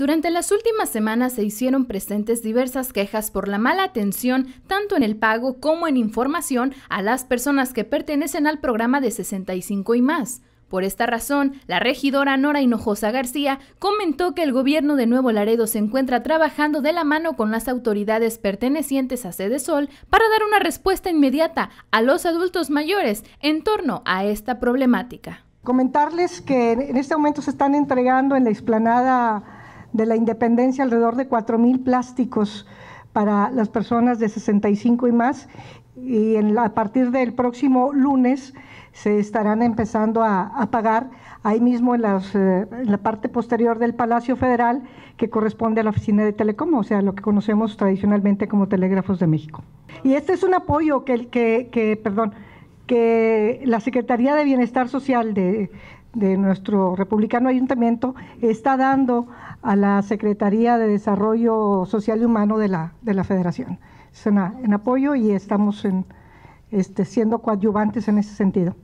Durante las últimas semanas se hicieron presentes diversas quejas por la mala atención tanto en el pago como en información a las personas que pertenecen al programa de 65 y más. Por esta razón, la regidora Nora Hinojosa García comentó que el gobierno de Nuevo Laredo se encuentra trabajando de la mano con las autoridades pertenecientes a Sede Sol para dar una respuesta inmediata a los adultos mayores en torno a esta problemática. Comentarles que en este momento se están entregando en la explanada de la independencia alrededor de mil plásticos para las personas de 65 y más. Y a partir del próximo lunes se estarán empezando a, pagar ahí mismo en, las, eh, la parte posterior del Palacio Federal que corresponde a la oficina de Telecom, o sea, lo que conocemos tradicionalmente como Telégrafos de México. Y este es un apoyo que, que, que perdón, que la Secretaría de Bienestar Social de, nuestro republicano ayuntamiento está dando a la Secretaría de Desarrollo Social y Humano de la, de la Federación. Es en apoyo y estamos en, este, siendo coadyuvantes en ese sentido.